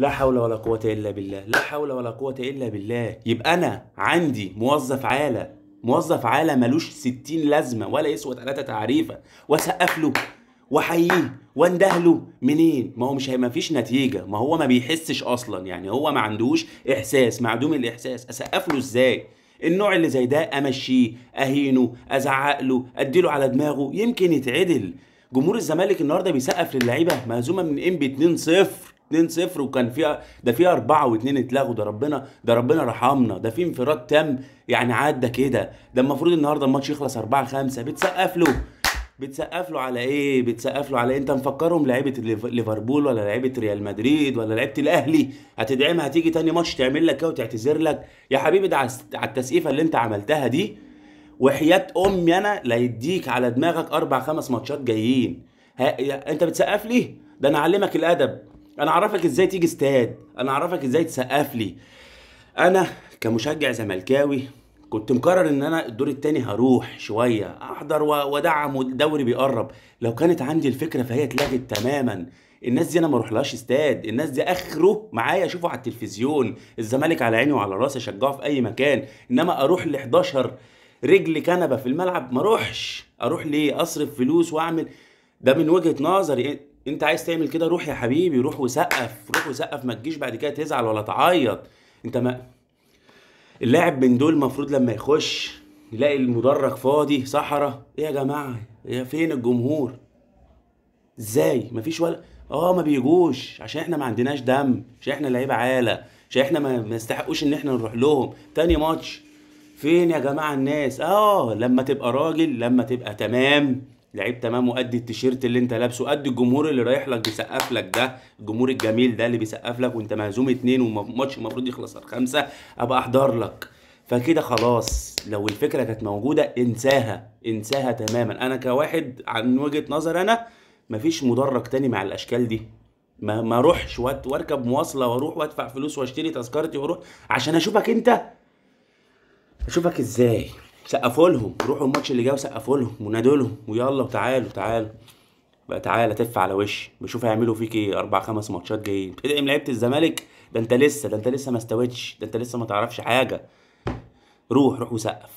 لا حول ولا قوة إلا بالله لا حول ولا قوة إلا بالله يبقى أنا عندي موظف عالة موظف عالة ملوش ستين لازمة ولا يسوى ثلاثة تعريفة وأسقف له واحييه وانده له منين ما هو مش ما فيش نتيجه ما هو ما بيحسش اصلا يعني هو ما عندوش احساس معدوم الاحساس اسقف له ازاي النوع اللي زي ده امشيه اهينه ازعق له اديله على دماغه يمكن يتعدل جمهور الزمالك النهارده بيسقف للعيبه مهزومه من ام بي 2 0 2-0 وكان فيها ده فيها أربعة واتنين اتلغوا ده ربنا ده ربنا رحمنا ده في انفراد تام يعني عدى كده ده المفروض النهارده الماتش يخلص 4-5 بتسقف له بتسقف له على ايه بتسقف له على إيه؟ انت مفكرهم لعيبه ليفربول ولا لعيبه ريال مدريد ولا لعيبه الاهلي هتدعمها تيجي تاني ماتش تعمل لك ايه وتعتذر لك يا حبيبي ده على التسقيفه اللي انت عملتها دي وحياه امي انا لا يديك على دماغك اربع خمس ماتشات جايين ها انت بتسقف لي ده انا اعلمك الادب انا اعرفك ازاي تيجي استاد انا اعرفك ازاي تسقف لي انا كمشجع زملكاوي كنت مقرر ان انا الدور الثاني هروح شويه احضر وادعم والدوري بيقرب لو كانت عندي الفكره فهي اتلغت تماما الناس دي انا ما اروحلهاش استاد الناس دي اخره معايا اشوفه على التلفزيون الزمالك على عيني وعلى راسي اشجعه في اي مكان انما اروح ل 11 رجل كنبه في الملعب ما اروحش اروح ليه اصرف فلوس واعمل ده من وجهه نظري انت عايز تعمل كده روح يا حبيبي روح وسقف روح وسقف ما تجيش بعد كده تزعل ولا تعيط انت ما اللاعب من دول المفروض لما يخش يلاقي المدرج فاضي صحراء ايه يا جماعه يا إيه، فين الجمهور ازاي مفيش ولا اه ما بيجوش عشان احنا ما عندناش دم عشان احنا لعيبه عاله عشان احنا ما نستحقوش ان احنا نروح لهم تاني ماتش فين يا جماعه الناس اه لما تبقى راجل لما تبقى تمام لعيب تمام وقد التيشيرت اللي انت لابسه قد الجمهور اللي رايح لك بيسقف لك ده الجمهور الجميل ده اللي بيسقف لك وانت مهزوم اتنين وماتش المفروض يخلص على خمسه ابقى احضر لك فكده خلاص لو الفكره كانت موجوده انساها انساها تماما انا كواحد عن وجهه نظر انا مفيش مدرج تاني مع الاشكال دي ما ما اروحش واركب مواصله واروح وادفع فلوس واشتري تذكرتي واروح عشان اشوفك انت اشوفك ازاي سقفوا لهم روحوا الماتش اللي جاي وسقفوا لهم ونادوا لهم ويلا وتعالوا تعالوا بقى تعالى تف على وشي بشوف هيعملوا فيك ايه اربع خمس ماتشات جايين تدعم لعيبه الزمالك ده انت لسه ده انت لسه ما استويتش ده انت لسه ما تعرفش حاجه روح روح وسقف